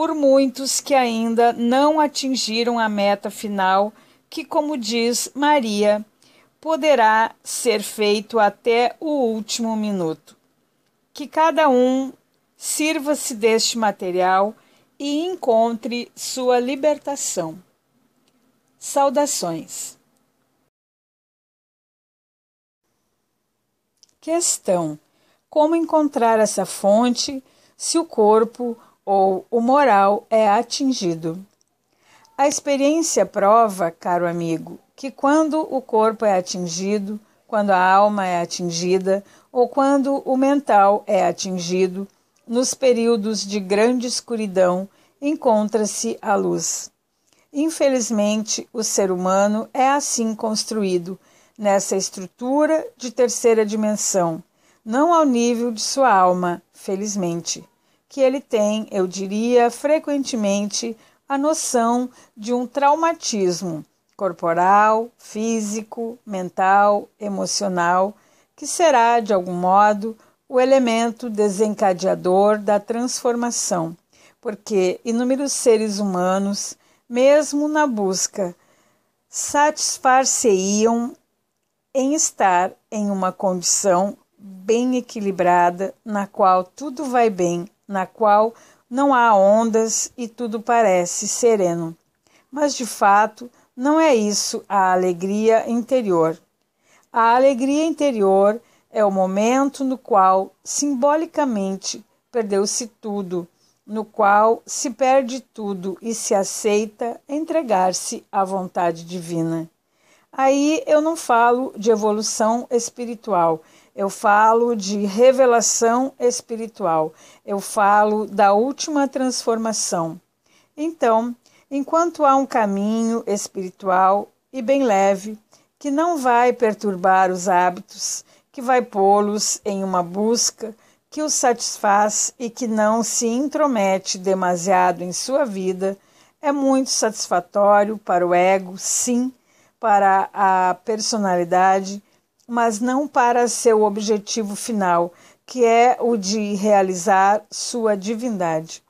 por muitos que ainda não atingiram a meta final, que, como diz Maria, poderá ser feito até o último minuto. Que cada um sirva-se deste material e encontre sua libertação. Saudações. Questão: Como encontrar essa fonte se o corpo ou o moral é atingido. A experiência prova, caro amigo, que quando o corpo é atingido, quando a alma é atingida ou quando o mental é atingido, nos períodos de grande escuridão encontra-se a luz. Infelizmente, o ser humano é assim construído, nessa estrutura de terceira dimensão, não ao nível de sua alma, felizmente que ele tem, eu diria, frequentemente a noção de um traumatismo corporal, físico, mental, emocional, que será, de algum modo, o elemento desencadeador da transformação, porque inúmeros seres humanos, mesmo na busca, satisfar-se-iam em estar em uma condição bem equilibrada, na qual tudo vai bem na qual não há ondas e tudo parece sereno. Mas de fato, não é isso a alegria interior. A alegria interior é o momento no qual, simbolicamente, perdeu-se tudo, no qual se perde tudo e se aceita entregar-se à vontade divina. Aí eu não falo de evolução espiritual, eu falo de revelação espiritual, eu falo da última transformação. Então, enquanto há um caminho espiritual e bem leve, que não vai perturbar os hábitos, que vai pô-los em uma busca que os satisfaz e que não se intromete demasiado em sua vida, é muito satisfatório para o ego, sim, para a personalidade mas não para seu objetivo final, que é o de realizar sua divindade.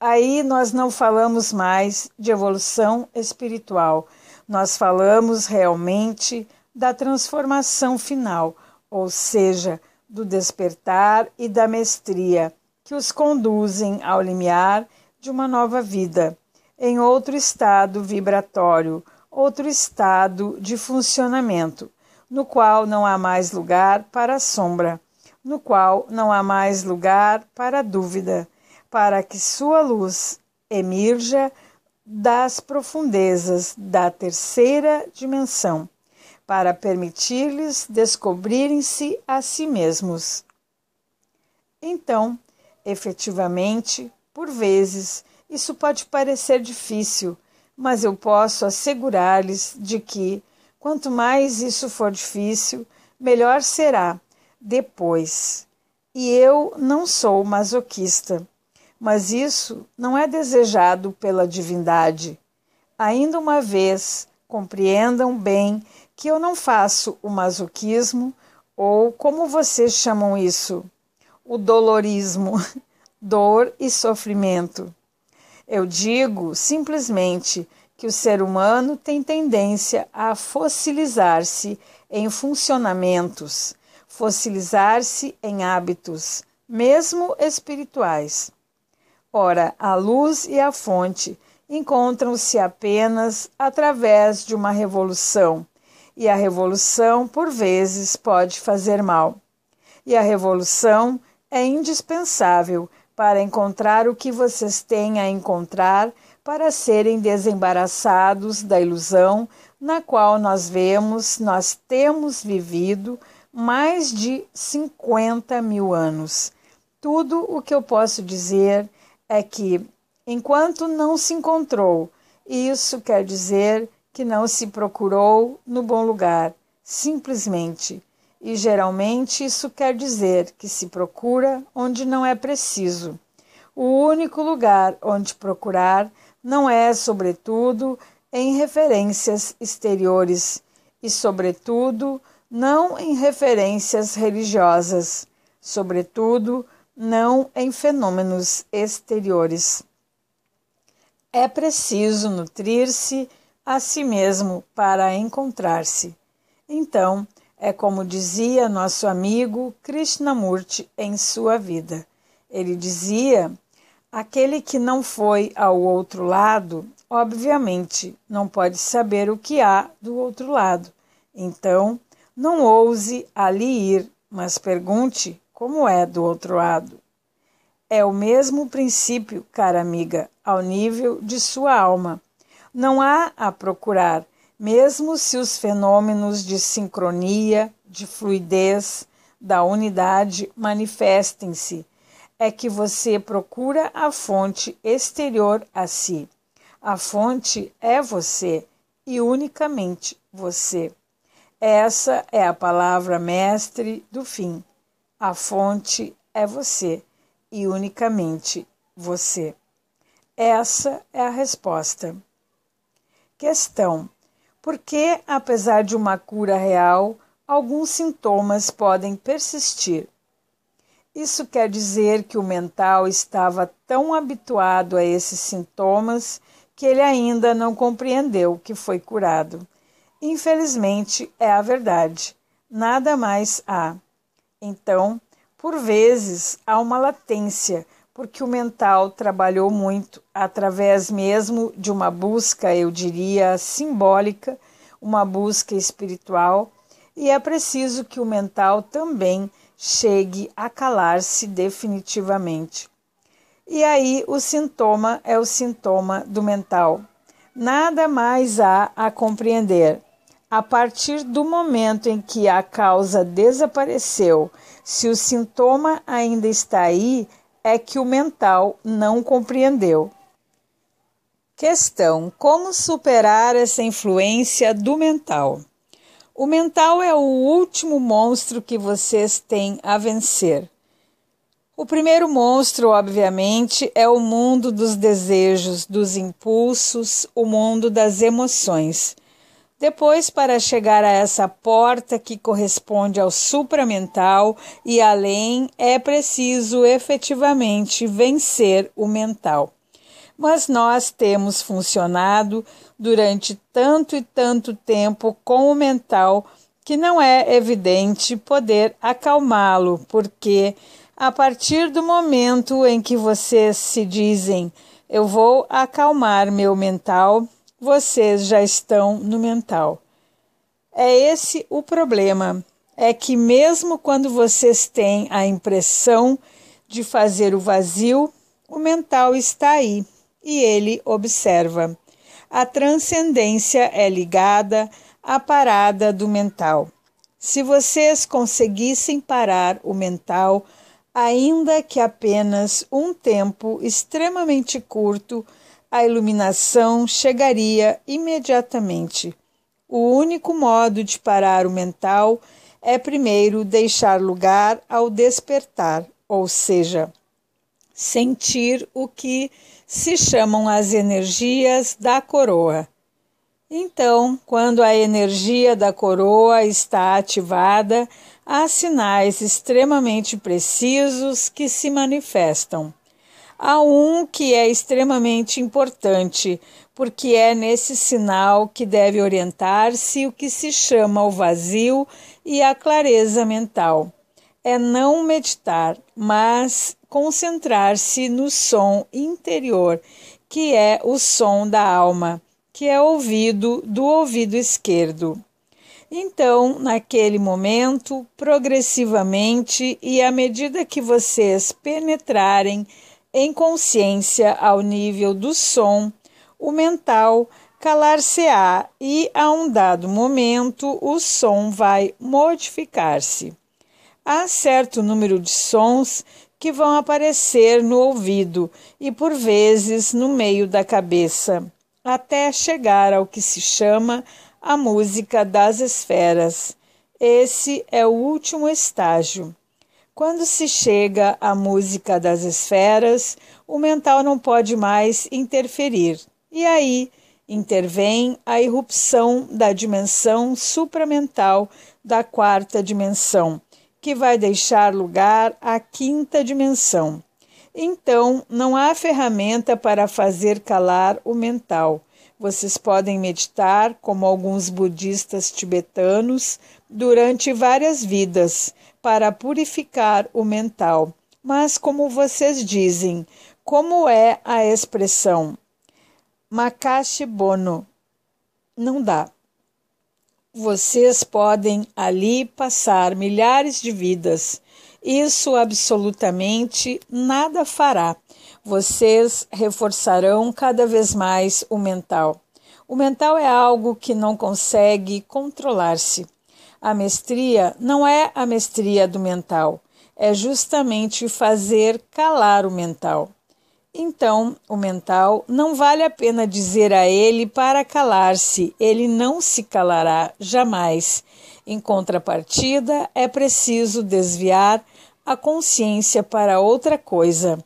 Aí nós não falamos mais de evolução espiritual, nós falamos realmente da transformação final, ou seja, do despertar e da mestria que os conduzem ao limiar de uma nova vida, em outro estado vibratório, outro estado de funcionamento no qual não há mais lugar para sombra, no qual não há mais lugar para dúvida, para que sua luz emerja das profundezas da terceira dimensão, para permitir-lhes descobrirem-se a si mesmos. Então, efetivamente, por vezes, isso pode parecer difícil, mas eu posso assegurar-lhes de que Quanto mais isso for difícil, melhor será depois. E eu não sou masoquista, mas isso não é desejado pela divindade. Ainda uma vez, compreendam bem que eu não faço o masoquismo ou como vocês chamam isso, o dolorismo, dor e sofrimento. Eu digo simplesmente que o ser humano tem tendência a fossilizar-se em funcionamentos, fossilizar-se em hábitos, mesmo espirituais. Ora, a luz e a fonte encontram-se apenas através de uma revolução, e a revolução, por vezes, pode fazer mal. E a revolução é indispensável para encontrar o que vocês têm a encontrar para serem desembaraçados da ilusão na qual nós vemos, nós temos vivido mais de 50 mil anos. Tudo o que eu posso dizer é que, enquanto não se encontrou, isso quer dizer que não se procurou no bom lugar, simplesmente. E geralmente isso quer dizer que se procura onde não é preciso. O único lugar onde procurar não é, sobretudo, em referências exteriores e, sobretudo, não em referências religiosas, sobretudo, não em fenômenos exteriores. É preciso nutrir-se a si mesmo para encontrar-se. Então, é como dizia nosso amigo Krishnamurti em sua vida. Ele dizia Aquele que não foi ao outro lado, obviamente, não pode saber o que há do outro lado. Então, não ouse ali ir, mas pergunte como é do outro lado. É o mesmo princípio, cara amiga, ao nível de sua alma. Não há a procurar, mesmo se os fenômenos de sincronia, de fluidez, da unidade manifestem-se é que você procura a fonte exterior a si. A fonte é você e unicamente você. Essa é a palavra mestre do fim. A fonte é você e unicamente você. Essa é a resposta. Questão: Por que, apesar de uma cura real, alguns sintomas podem persistir? Isso quer dizer que o mental estava tão habituado a esses sintomas que ele ainda não compreendeu que foi curado. Infelizmente, é a verdade. Nada mais há. Então, por vezes, há uma latência, porque o mental trabalhou muito, através mesmo de uma busca, eu diria, simbólica, uma busca espiritual, e é preciso que o mental também chegue a calar-se definitivamente. E aí o sintoma é o sintoma do mental. Nada mais há a compreender. A partir do momento em que a causa desapareceu, se o sintoma ainda está aí, é que o mental não compreendeu. Questão: Como superar essa influência do mental? O mental é o último monstro que vocês têm a vencer. O primeiro monstro, obviamente, é o mundo dos desejos, dos impulsos, o mundo das emoções. Depois, para chegar a essa porta que corresponde ao supramental e além, é preciso efetivamente vencer o mental mas nós temos funcionado durante tanto e tanto tempo com o mental que não é evidente poder acalmá-lo, porque a partir do momento em que vocês se dizem eu vou acalmar meu mental, vocês já estão no mental. É esse o problema. É que, mesmo quando vocês têm a impressão de fazer o vazio, o mental está aí, e ele observa. A transcendência é ligada à parada do mental. Se vocês conseguissem parar o mental, ainda que apenas um tempo extremamente curto, a iluminação chegaria imediatamente. O único modo de parar o mental é primeiro deixar lugar ao despertar, ou seja, sentir o que se chamam as energias da coroa. Então, quando a energia da coroa está ativada, há sinais extremamente precisos que se manifestam. Há um que é extremamente importante, porque é nesse sinal que deve orientar-se o que se chama o vazio e a clareza mental é não meditar, mas concentrar-se no som interior, que é o som da alma, que é ouvido do ouvido esquerdo. Então, naquele momento, progressivamente e à medida que vocês penetrarem em consciência ao nível do som, o mental calar-se-á e, a um dado momento, o som vai modificar-se. Há certo número de sons que vão aparecer no ouvido e, por vezes, no meio da cabeça, até chegar ao que se chama a música das esferas. Esse é o último estágio. Quando se chega à música das esferas, o mental não pode mais interferir. E aí intervém a irrupção da dimensão supramental da quarta dimensão que vai deixar lugar à quinta dimensão. Então, não há ferramenta para fazer calar o mental. Vocês podem meditar, como alguns budistas tibetanos, durante várias vidas, para purificar o mental. Mas, como vocês dizem, como é a expressão Makashi Bono? Não dá. Vocês podem ali passar milhares de vidas. Isso absolutamente nada fará. Vocês reforçarão cada vez mais o mental. O mental é algo que não consegue controlar-se. A mestria não é a mestria do mental, é justamente fazer calar o mental. Então, o mental, não vale a pena dizer a ele para calar-se, ele não se calará jamais. Em contrapartida, é preciso desviar a consciência para outra coisa.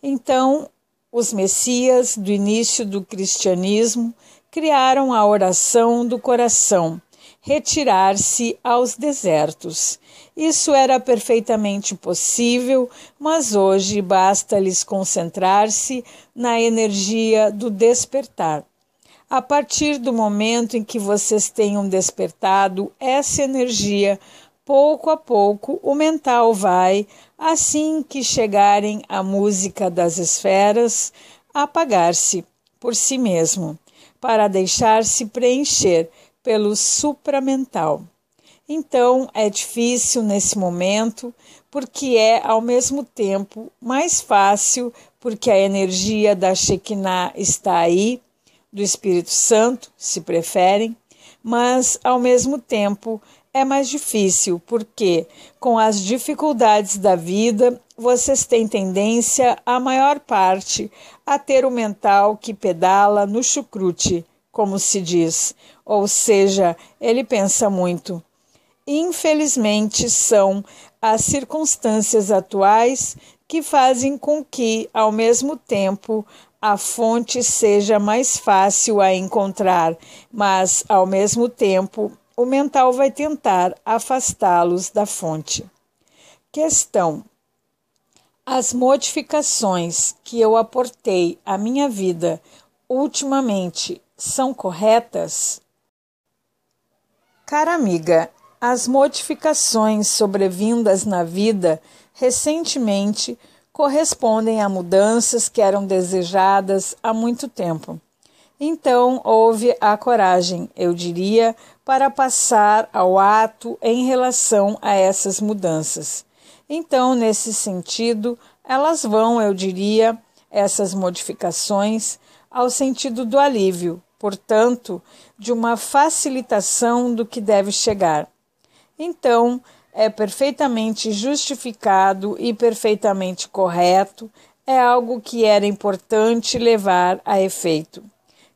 Então, os messias do início do cristianismo criaram a oração do coração, retirar-se aos desertos. Isso era perfeitamente possível, mas hoje basta-lhes concentrar-se na energia do despertar. A partir do momento em que vocês tenham despertado essa energia, pouco a pouco o mental vai, assim que chegarem à música das esferas, apagar-se por si mesmo, para deixar-se preencher pelo supramental. Então é difícil nesse momento, porque é ao mesmo tempo mais fácil, porque a energia da Shekinah está aí, do Espírito Santo, se preferem, mas ao mesmo tempo é mais difícil, porque com as dificuldades da vida, vocês têm tendência, a maior parte, a ter o mental que pedala no chucrute, como se diz, ou seja, ele pensa muito. Infelizmente, são as circunstâncias atuais que fazem com que, ao mesmo tempo, a fonte seja mais fácil a encontrar, mas, ao mesmo tempo, o mental vai tentar afastá-los da fonte. Questão: As modificações que eu aportei à minha vida ultimamente são corretas? Cara amiga, as modificações sobrevindas na vida recentemente correspondem a mudanças que eram desejadas há muito tempo. Então houve a coragem, eu diria, para passar ao ato em relação a essas mudanças. Então, nesse sentido, elas vão, eu diria, essas modificações, ao sentido do alívio, portanto, de uma facilitação do que deve chegar então é perfeitamente justificado e perfeitamente correto, é algo que era importante levar a efeito.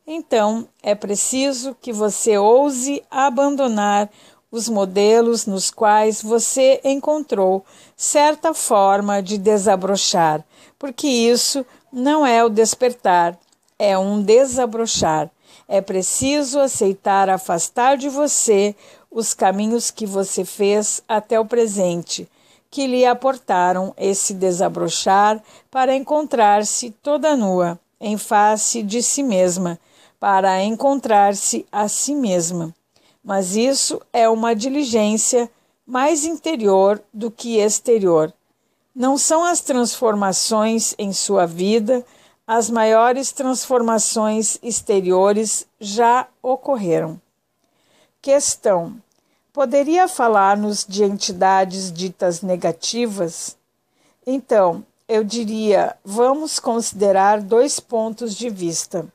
Então, é preciso que você ouse abandonar os modelos nos quais você encontrou certa forma de desabrochar, porque isso não é o despertar, é um desabrochar. É preciso aceitar afastar de você os caminhos que você fez até o presente, que lhe aportaram esse desabrochar para encontrar-se toda nua, em face de si mesma, para encontrar-se a si mesma. Mas isso é uma diligência mais interior do que exterior. Não são as transformações em sua vida, as maiores transformações exteriores já ocorreram. Questão Poderia falar-nos de entidades ditas negativas? Então, eu diria, vamos considerar dois pontos de vista.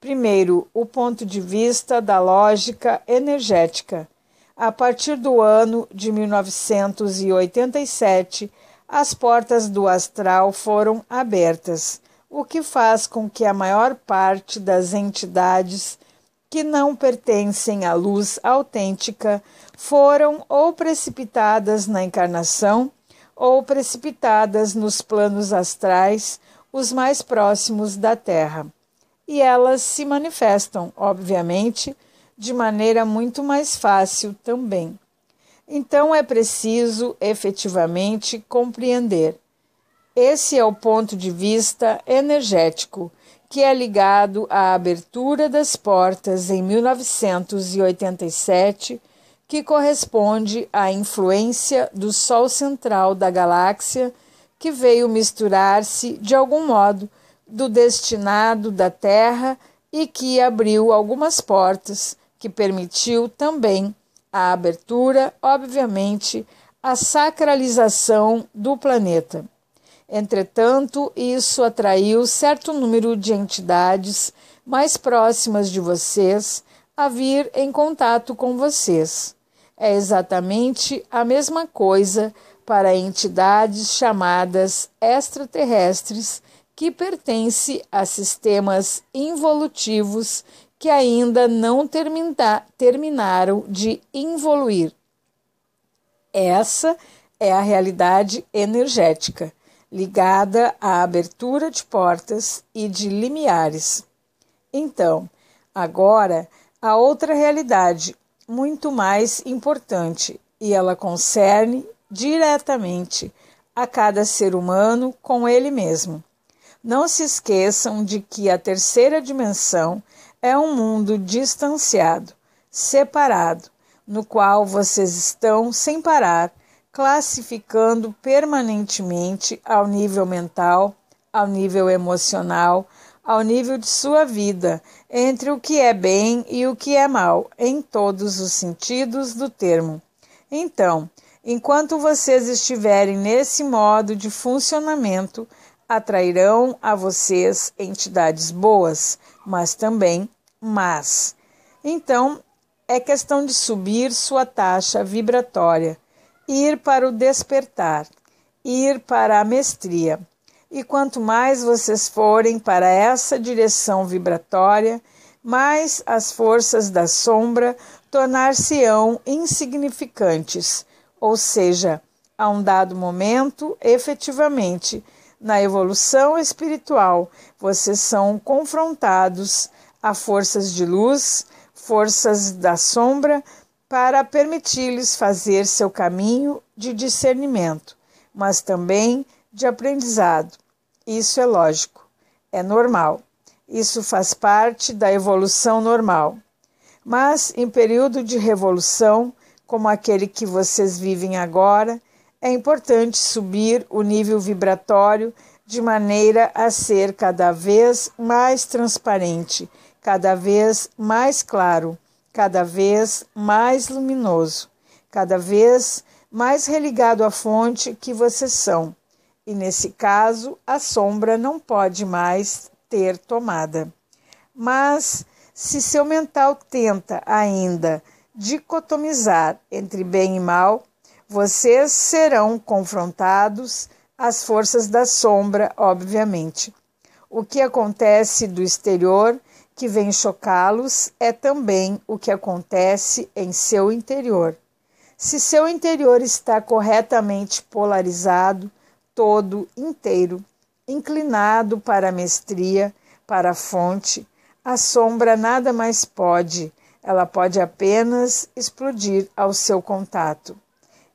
Primeiro, o ponto de vista da lógica energética. A partir do ano de 1987, as portas do astral foram abertas, o que faz com que a maior parte das entidades que não pertencem à luz autêntica foram ou precipitadas na encarnação ou precipitadas nos planos astrais, os mais próximos da Terra. E elas se manifestam, obviamente, de maneira muito mais fácil também. Então é preciso efetivamente compreender. Esse é o ponto de vista energético que é ligado à abertura das portas em 1987 que corresponde à influência do Sol central da galáxia, que veio misturar-se, de algum modo, do destinado da Terra e que abriu algumas portas, que permitiu também a abertura, obviamente, à sacralização do planeta. Entretanto, isso atraiu certo número de entidades mais próximas de vocês a vir em contato com vocês é exatamente a mesma coisa para entidades chamadas extraterrestres que pertence a sistemas involutivos que ainda não termina, terminaram de involuir. Essa é a realidade energética, ligada à abertura de portas e de limiares. Então, agora, a outra realidade muito mais importante e ela concerne diretamente a cada ser humano com ele mesmo. Não se esqueçam de que a terceira dimensão é um mundo distanciado, separado, no qual vocês estão sem parar, classificando permanentemente ao nível mental, ao nível emocional, ao nível de sua vida entre o que é bem e o que é mal, em todos os sentidos do termo. Então, enquanto vocês estiverem nesse modo de funcionamento, atrairão a vocês entidades boas, mas também más. Então, é questão de subir sua taxa vibratória, ir para o despertar, ir para a mestria. E quanto mais vocês forem para essa direção vibratória, mais as forças da sombra tornar-se-ão insignificantes, ou seja, a um dado momento, efetivamente, na evolução espiritual, vocês são confrontados a forças de luz, forças da sombra, para permitir-lhes fazer seu caminho de discernimento, mas também de aprendizado. Isso é lógico, é normal. Isso faz parte da evolução normal. Mas em período de revolução, como aquele que vocês vivem agora, é importante subir o nível vibratório de maneira a ser cada vez mais transparente, cada vez mais claro, cada vez mais luminoso, cada vez mais religado à fonte que vocês são, e, nesse caso, a sombra não pode mais ter tomada. Mas, se seu mental tenta ainda dicotomizar entre bem e mal, vocês serão confrontados às forças da sombra, obviamente. O que acontece do exterior que vem chocá-los é também o que acontece em seu interior. Se seu interior está corretamente polarizado, todo inteiro, inclinado para a mestria, para a fonte, a sombra nada mais pode, ela pode apenas explodir ao seu contato.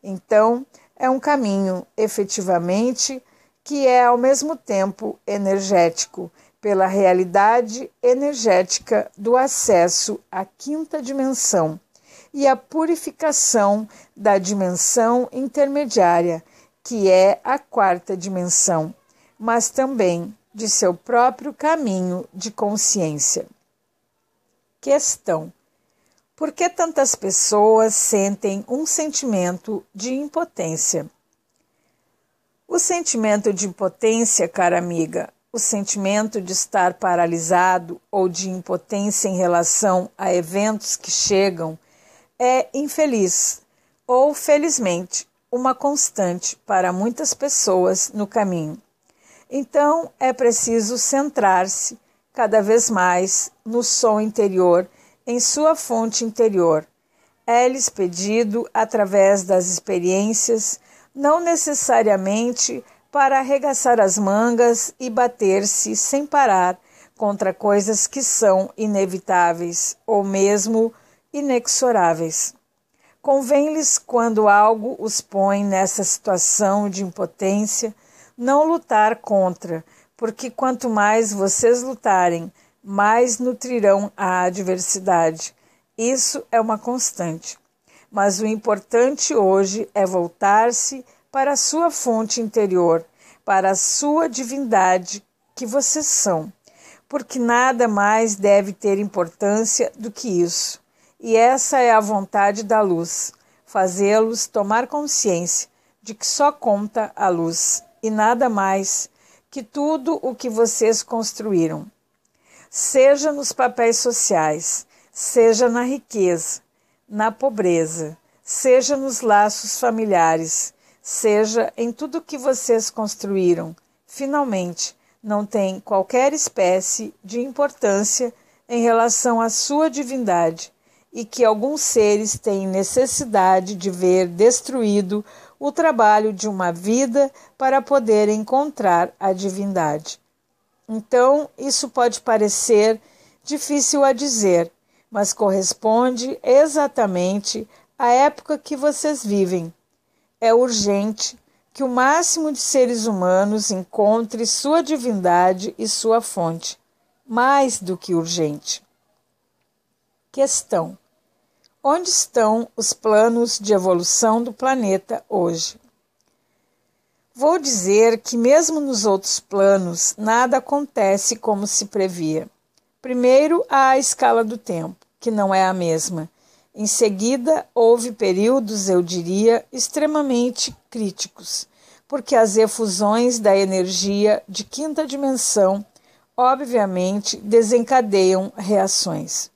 Então, é um caminho efetivamente que é ao mesmo tempo energético, pela realidade energética do acesso à quinta dimensão e a purificação da dimensão intermediária, que é a quarta dimensão, mas também de seu próprio caminho de consciência. Questão: Por que tantas pessoas sentem um sentimento de impotência? O sentimento de impotência, cara amiga, o sentimento de estar paralisado ou de impotência em relação a eventos que chegam é infeliz ou felizmente uma constante para muitas pessoas no caminho. Então é preciso centrar-se cada vez mais no som interior, em sua fonte interior. É-lhes pedido através das experiências, não necessariamente para arregaçar as mangas e bater-se sem parar contra coisas que são inevitáveis ou mesmo inexoráveis. Convém-lhes, quando algo os põe nessa situação de impotência, não lutar contra, porque quanto mais vocês lutarem, mais nutrirão a adversidade. Isso é uma constante. Mas o importante hoje é voltar-se para a sua fonte interior, para a sua divindade que vocês são, porque nada mais deve ter importância do que isso. E essa é a vontade da luz, fazê-los tomar consciência de que só conta a luz e nada mais que tudo o que vocês construíram. Seja nos papéis sociais, seja na riqueza, na pobreza, seja nos laços familiares, seja em tudo o que vocês construíram, finalmente não tem qualquer espécie de importância em relação à sua divindade e que alguns seres têm necessidade de ver destruído o trabalho de uma vida para poder encontrar a divindade. Então, isso pode parecer difícil a dizer, mas corresponde exatamente à época que vocês vivem. É urgente que o máximo de seres humanos encontre sua divindade e sua fonte, mais do que urgente. Questão: Onde estão os planos de evolução do planeta hoje? Vou dizer que, mesmo nos outros planos, nada acontece como se previa. Primeiro, há a escala do tempo, que não é a mesma. Em seguida, houve períodos, eu diria, extremamente críticos, porque as efusões da energia de quinta dimensão, obviamente, desencadeiam reações.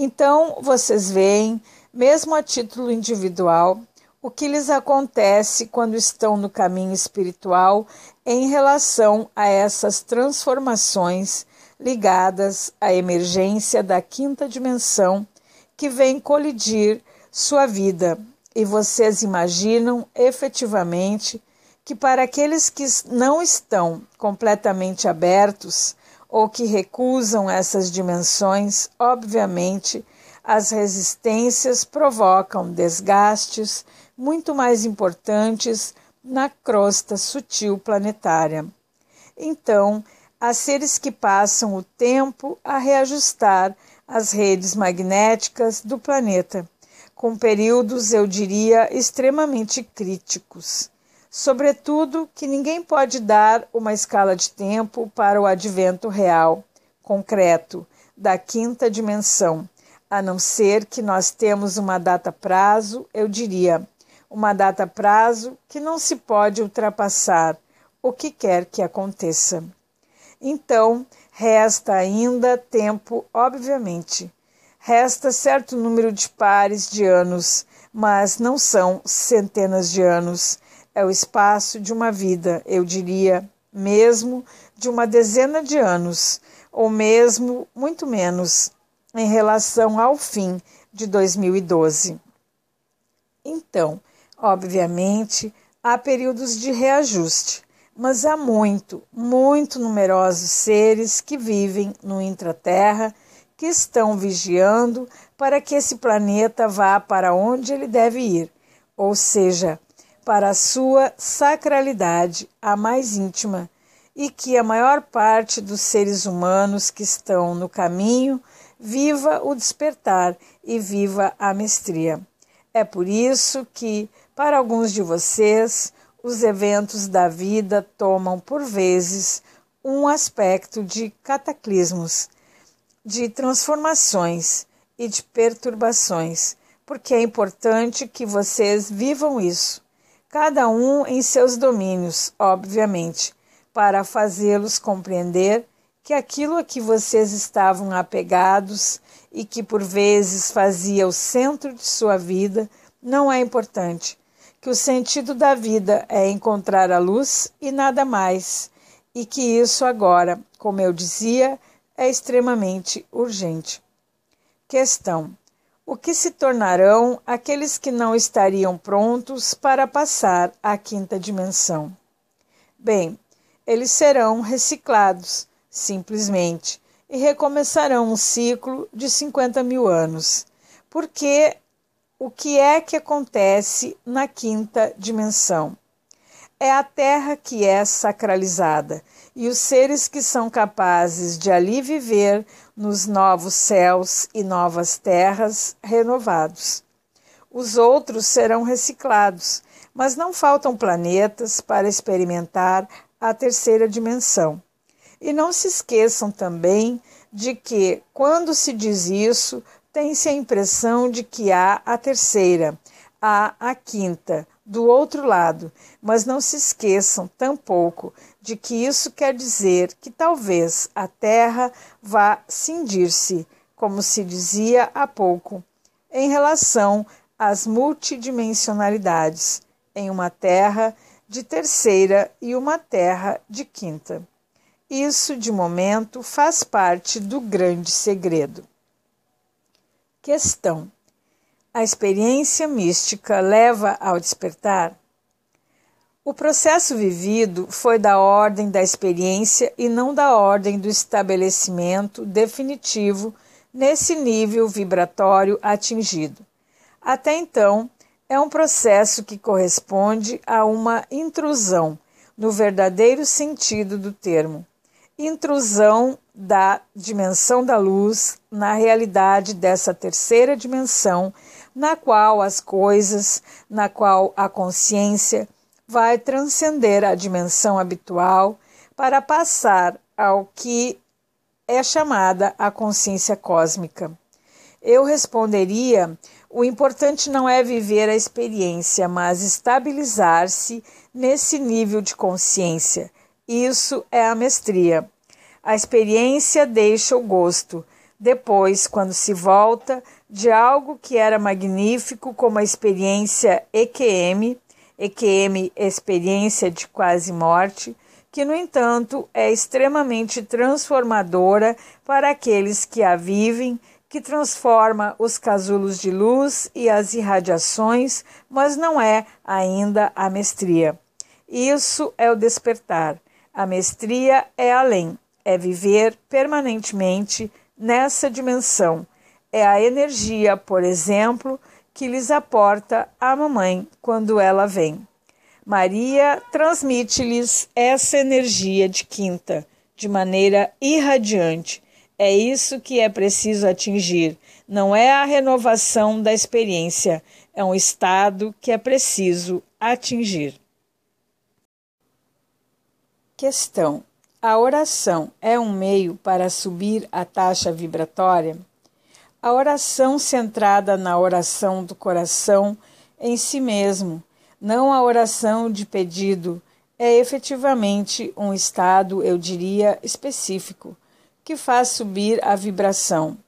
Então, vocês veem, mesmo a título individual, o que lhes acontece quando estão no caminho espiritual em relação a essas transformações ligadas à emergência da quinta dimensão que vem colidir sua vida. E vocês imaginam efetivamente que, para aqueles que não estão completamente abertos ou que recusam essas dimensões, obviamente, as resistências provocam desgastes muito mais importantes na crosta sutil planetária. Então, há seres que passam o tempo a reajustar as redes magnéticas do planeta, com períodos, eu diria, extremamente críticos. Sobretudo, que ninguém pode dar uma escala de tempo para o advento real, concreto, da quinta dimensão, a não ser que nós temos uma data prazo, eu diria, uma data prazo que não se pode ultrapassar, o que quer que aconteça. Então, resta ainda tempo, obviamente. Resta certo número de pares de anos, mas não são centenas de anos é o espaço de uma vida, eu diria, mesmo de uma dezena de anos, ou mesmo muito menos, em relação ao fim de 2012. Então, obviamente, há períodos de reajuste, mas há muito, muito numerosos seres que vivem no intraterra que estão vigiando para que esse planeta vá para onde ele deve ir, ou seja, para a sua sacralidade, a mais íntima, e que a maior parte dos seres humanos que estão no caminho viva o despertar e viva a mestria. É por isso que, para alguns de vocês, os eventos da vida tomam, por vezes, um aspecto de cataclismos, de transformações e de perturbações, porque é importante que vocês vivam isso cada um em seus domínios, obviamente, para fazê-los compreender que aquilo a que vocês estavam apegados e que por vezes fazia o centro de sua vida não é importante, que o sentido da vida é encontrar a luz e nada mais, e que isso agora, como eu dizia, é extremamente urgente. Questão: o que se tornarão aqueles que não estariam prontos para passar à quinta dimensão? Bem, eles serão reciclados, simplesmente, e recomeçarão um ciclo de 50 mil anos. Porque o que é que acontece na quinta dimensão? É a Terra que é sacralizada e os seres que são capazes de ali viver nos novos céus e novas terras renovados. Os outros serão reciclados, mas não faltam planetas para experimentar a terceira dimensão. E não se esqueçam também de que, quando se diz isso, tem-se a impressão de que há a terceira, há a quinta, do outro lado, mas não se esqueçam tampouco de que isso quer dizer que talvez a terra vá cindir-se, como se dizia há pouco, em relação às multidimensionalidades, em uma terra de terceira e uma terra de quinta. Isso, de momento, faz parte do grande segredo. Questão: A experiência mística leva ao despertar? O processo vivido foi da ordem da experiência e não da ordem do estabelecimento definitivo nesse nível vibratório atingido. Até então, é um processo que corresponde a uma intrusão, no verdadeiro sentido do termo intrusão da dimensão da luz na realidade dessa terceira dimensão, na qual as coisas, na qual a consciência vai transcender a dimensão habitual para passar ao que é chamada a consciência cósmica. Eu responderia: o importante não é viver a experiência, mas estabilizar-se nesse nível de consciência. Isso é a mestria. A experiência deixa o gosto. Depois, quando se volta de algo que era magnífico, como a experiência EQM, EQM experiência de quase morte, que, no entanto, é extremamente transformadora para aqueles que a vivem, que transforma os casulos de luz e as irradiações, mas não é ainda a mestria. Isso é o despertar. A mestria é além, é viver permanentemente nessa dimensão. É a energia, por exemplo, que lhes aporta a mamãe quando ela vem. Maria transmite-lhes essa energia de quinta de maneira irradiante. É isso que é preciso atingir. Não é a renovação da experiência, é um estado que é preciso atingir. Questão: A oração é um meio para subir a taxa vibratória? A oração centrada na oração do coração em si mesmo, não a oração de pedido, é efetivamente um estado, eu diria, específico, que faz subir a vibração.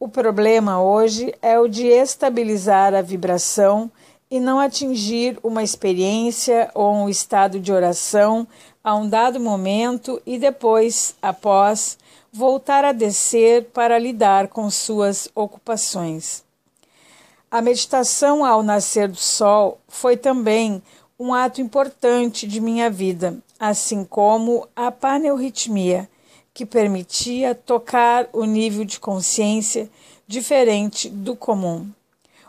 O problema hoje é o de estabilizar a vibração e não atingir uma experiência ou um estado de oração a um dado momento e depois, após, voltar a descer para lidar com suas ocupações. A meditação ao nascer do sol foi também um ato importante de minha vida, assim como a paneurritmia, que permitia tocar o nível de consciência diferente do comum.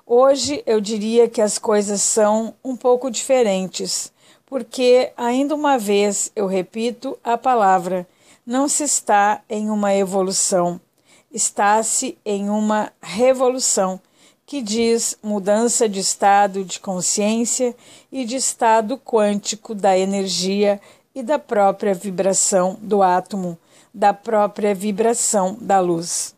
Hoje eu diria que as coisas são um pouco diferentes, porque, ainda uma vez, eu repito a palavra não se está em uma evolução, está-se em uma revolução, que diz mudança de estado de consciência e de estado quântico da energia e da própria vibração do átomo, da própria vibração da luz.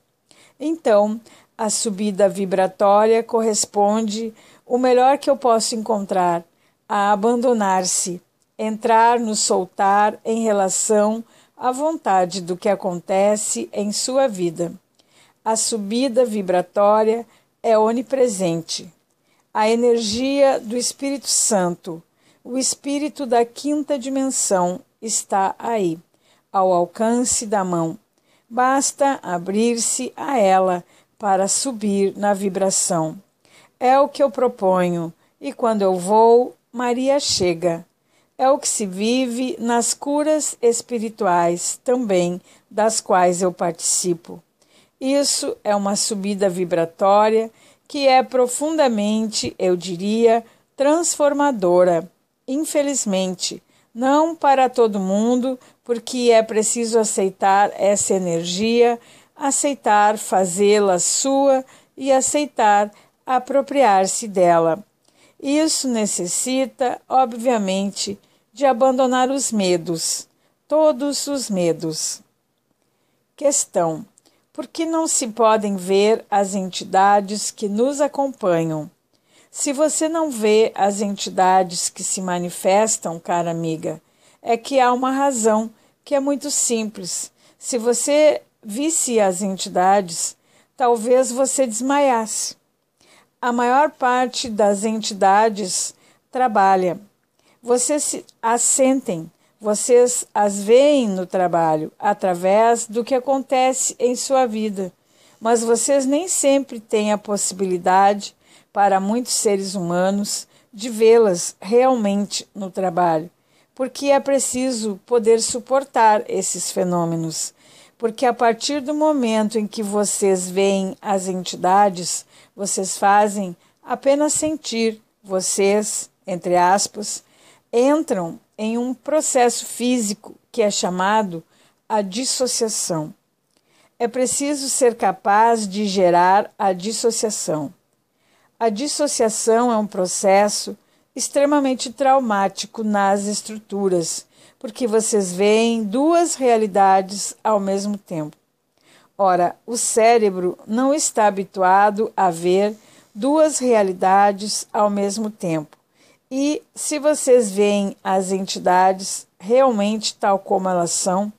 Então, a subida vibratória corresponde o melhor que eu posso encontrar a abandonar-se, entrar no soltar em relação à vontade do que acontece em sua vida. A subida vibratória é onipresente. A energia do Espírito Santo, o espírito da quinta dimensão, está aí, ao alcance da mão. Basta abrir-se a ela para subir na vibração. É o que eu proponho, e quando eu vou, Maria chega é o que se vive nas curas espirituais também, das quais eu participo. Isso é uma subida vibratória que é profundamente, eu diria, transformadora. Infelizmente, não para todo mundo, porque é preciso aceitar essa energia, aceitar fazê-la sua e aceitar apropriar-se dela. Isso necessita, obviamente, de abandonar os medos, todos os medos. Questão: Por que não se podem ver as entidades que nos acompanham? Se você não vê as entidades que se manifestam, cara amiga, é que há uma razão que é muito simples. Se você visse as entidades, talvez você desmaiasse a maior parte das entidades trabalha. Vocês as sentem, vocês as veem no trabalho, através do que acontece em sua vida. Mas vocês nem sempre têm a possibilidade, para muitos seres humanos, de vê-las realmente no trabalho, porque é preciso poder suportar esses fenômenos. Porque a partir do momento em que vocês veem as entidades, vocês fazem apenas sentir. Vocês, entre aspas, entram em um processo físico que é chamado a dissociação. É preciso ser capaz de gerar a dissociação. A dissociação é um processo extremamente traumático nas estruturas, porque vocês veem duas realidades ao mesmo tempo. Ora, o cérebro não está habituado a ver duas realidades ao mesmo tempo. E se vocês veem as entidades realmente tal como elas são,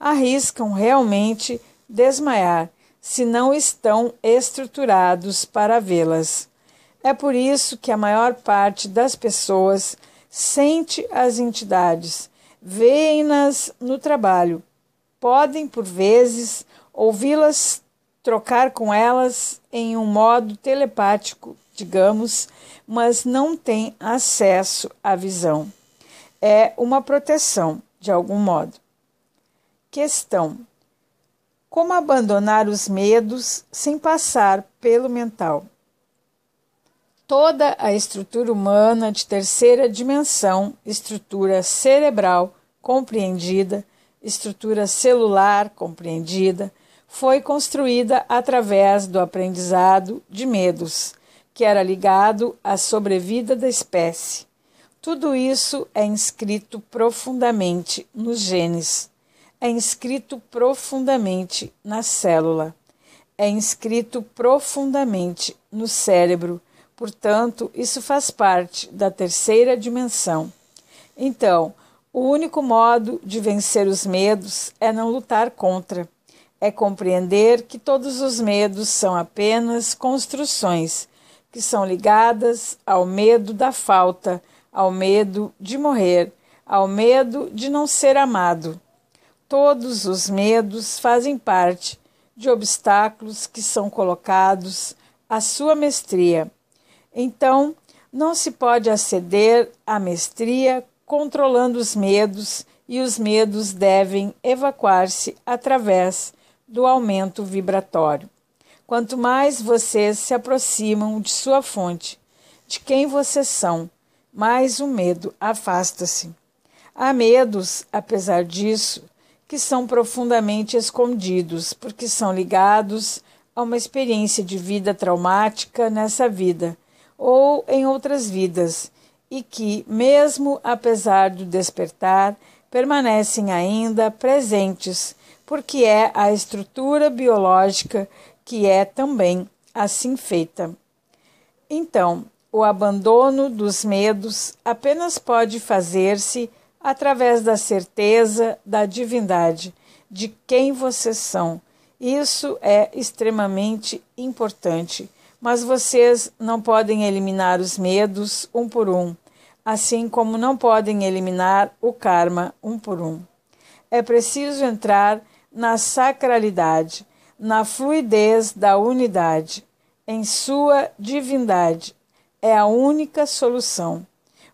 arriscam realmente desmaiar se não estão estruturados para vê-las. É por isso que a maior parte das pessoas sente as entidades, veem-nas no trabalho, podem por vezes ouvi-las trocar com elas em um modo telepático, digamos, mas não tem acesso à visão. É uma proteção, de algum modo. Questão: Como abandonar os medos sem passar pelo mental? Toda a estrutura humana de terceira dimensão, estrutura cerebral compreendida, estrutura celular compreendida, foi construída através do aprendizado de medos, que era ligado à sobrevida da espécie. Tudo isso é inscrito profundamente nos genes, é inscrito profundamente na célula, é inscrito profundamente no cérebro. Portanto, isso faz parte da terceira dimensão. Então, o único modo de vencer os medos é não lutar contra é compreender que todos os medos são apenas construções que são ligadas ao medo da falta, ao medo de morrer, ao medo de não ser amado. Todos os medos fazem parte de obstáculos que são colocados à sua mestria. Então, não se pode aceder à mestria controlando os medos, e os medos devem evacuar-se através do aumento vibratório. Quanto mais vocês se aproximam de sua fonte, de quem vocês são, mais o medo afasta-se. Há medos, apesar disso, que são profundamente escondidos, porque são ligados a uma experiência de vida traumática nessa vida ou em outras vidas, e que, mesmo apesar do despertar, permanecem ainda presentes porque é a estrutura biológica que é também assim feita. Então, o abandono dos medos apenas pode fazer-se através da certeza da divindade, de quem vocês são. Isso é extremamente importante, mas vocês não podem eliminar os medos um por um, assim como não podem eliminar o karma um por um. É preciso entrar na sacralidade, na fluidez da unidade, em sua divindade. É a única solução.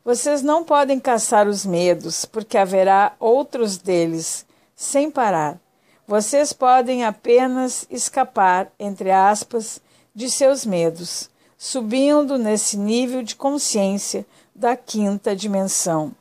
Vocês não podem caçar os medos, porque haverá outros deles, sem parar. Vocês podem apenas escapar, entre aspas, de seus medos, subindo nesse nível de consciência da quinta dimensão.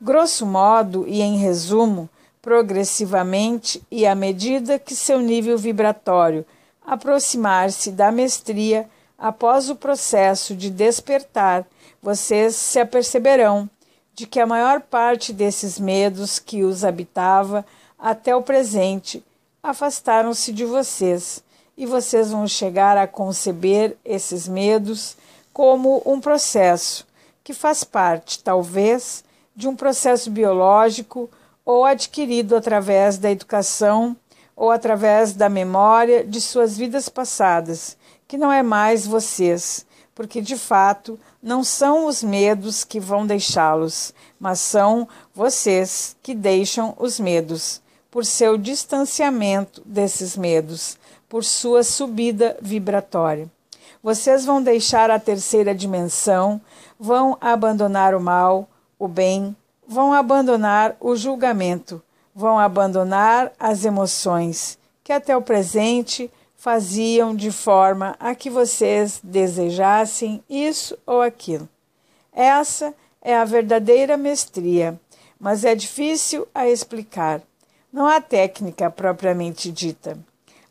Grosso modo e em resumo, progressivamente e à medida que seu nível vibratório aproximar-se da mestria, após o processo de despertar, vocês se aperceberão de que a maior parte desses medos que os habitava até o presente afastaram-se de vocês, e vocês vão chegar a conceber esses medos como um processo que faz parte, talvez, de um processo biológico ou adquirido através da educação ou através da memória de suas vidas passadas, que não é mais vocês, porque de fato não são os medos que vão deixá-los, mas são vocês que deixam os medos, por seu distanciamento desses medos, por sua subida vibratória. Vocês vão deixar a terceira dimensão, vão abandonar o mal, o bem, vão abandonar o julgamento, vão abandonar as emoções que até o presente faziam de forma a que vocês desejassem isso ou aquilo. Essa é a verdadeira mestria, mas é difícil a explicar. Não há técnica propriamente dita.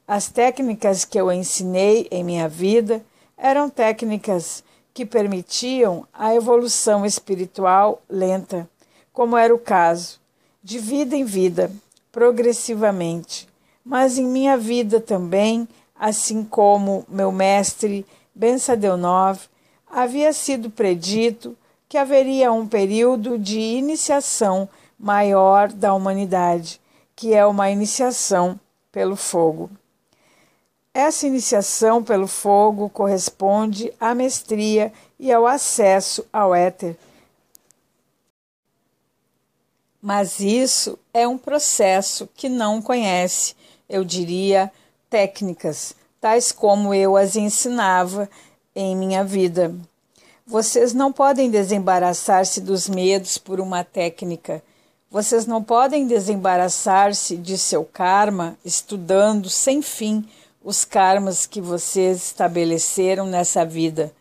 As técnicas que eu ensinei em minha vida eram técnicas que permitiam a evolução espiritual lenta como era o caso, de vida em vida, progressivamente. Mas em minha vida também, assim como meu mestre Bensadeu-9, havia sido predito que haveria um período de iniciação maior da humanidade, que é uma iniciação pelo fogo. Essa iniciação pelo fogo corresponde à mestria e ao acesso ao éter mas isso é um processo que não conhece, eu diria, técnicas, tais como eu as ensinava em minha vida. Vocês não podem desembaraçar-se dos medos por uma técnica. Vocês não podem desembaraçar-se de seu karma estudando sem fim os karmas que vocês estabeleceram nessa vida.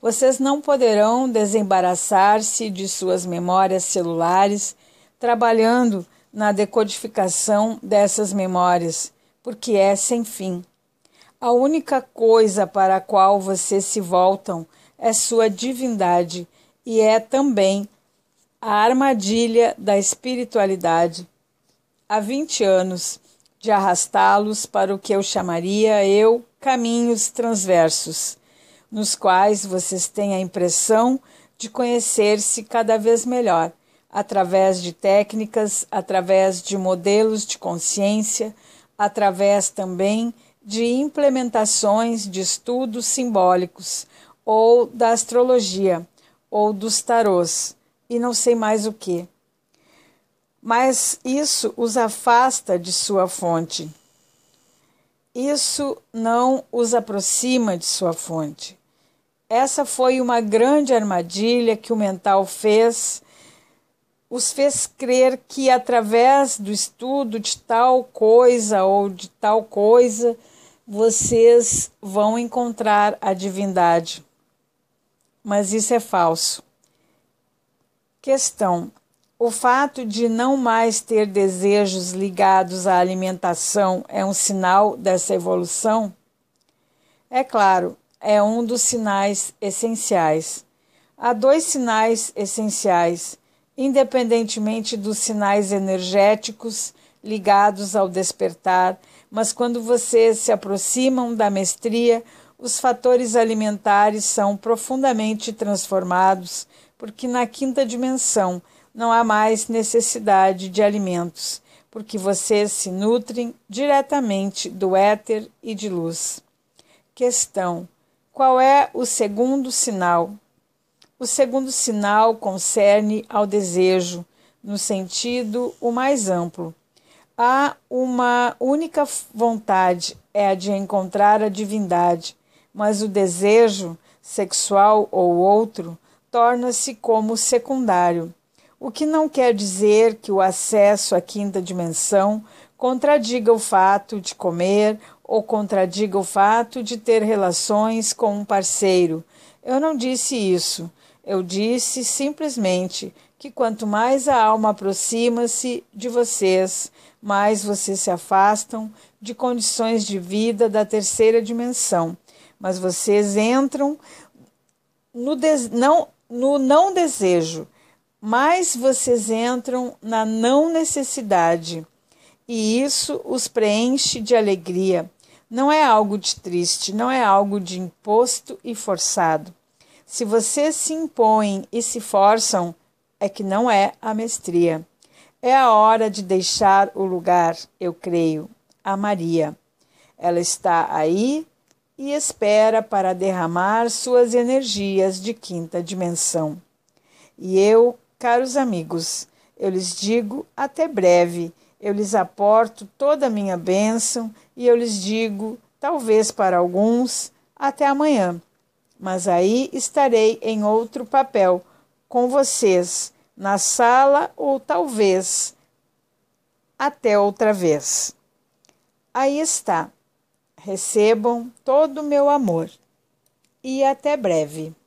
Vocês não poderão desembaraçar-se de suas memórias celulares trabalhando na decodificação dessas memórias, porque é sem fim. A única coisa para a qual vocês se voltam é sua divindade e é também a armadilha da espiritualidade. Há 20 anos de arrastá-los para o que eu chamaria eu caminhos transversos, nos quais vocês têm a impressão de conhecer-se cada vez melhor, através de técnicas, através de modelos de consciência, através também de implementações de estudos simbólicos ou da astrologia ou dos tarôs e não sei mais o que. Mas isso os afasta de sua fonte. Isso não os aproxima de sua fonte. Essa foi uma grande armadilha que o mental fez os fez crer que através do estudo de tal coisa ou de tal coisa vocês vão encontrar a divindade. Mas isso é falso. Questão: o fato de não mais ter desejos ligados à alimentação é um sinal dessa evolução? É claro, é um dos sinais essenciais. Há dois sinais essenciais independentemente dos sinais energéticos ligados ao despertar, mas quando vocês se aproximam da mestria, os fatores alimentares são profundamente transformados, porque na quinta dimensão não há mais necessidade de alimentos, porque vocês se nutrem diretamente do éter e de luz. Questão: Qual é o segundo sinal? O segundo sinal concerne ao desejo, no sentido o mais amplo. Há uma única vontade, é a de encontrar a divindade, mas o desejo, sexual ou outro, torna-se como secundário, o que não quer dizer que o acesso à quinta dimensão contradiga o fato de comer ou contradiga o fato de ter relações com um parceiro. Eu não disse isso. Eu disse simplesmente que quanto mais a alma aproxima-se de vocês, mais vocês se afastam de condições de vida da terceira dimensão. Mas vocês entram no, não, no não desejo, mais vocês entram na não necessidade. E isso os preenche de alegria. Não é algo de triste, não é algo de imposto e forçado. Se vocês se impõem e se forçam, é que não é a mestria. É a hora de deixar o lugar, eu creio, a Maria. Ela está aí e espera para derramar suas energias de quinta dimensão. E eu, caros amigos, eu lhes digo até breve, eu lhes aporto toda a minha bênção e eu lhes digo, talvez para alguns, até amanhã mas aí estarei em outro papel com vocês, na sala ou talvez até outra vez. Aí está. Recebam todo o meu amor e até breve.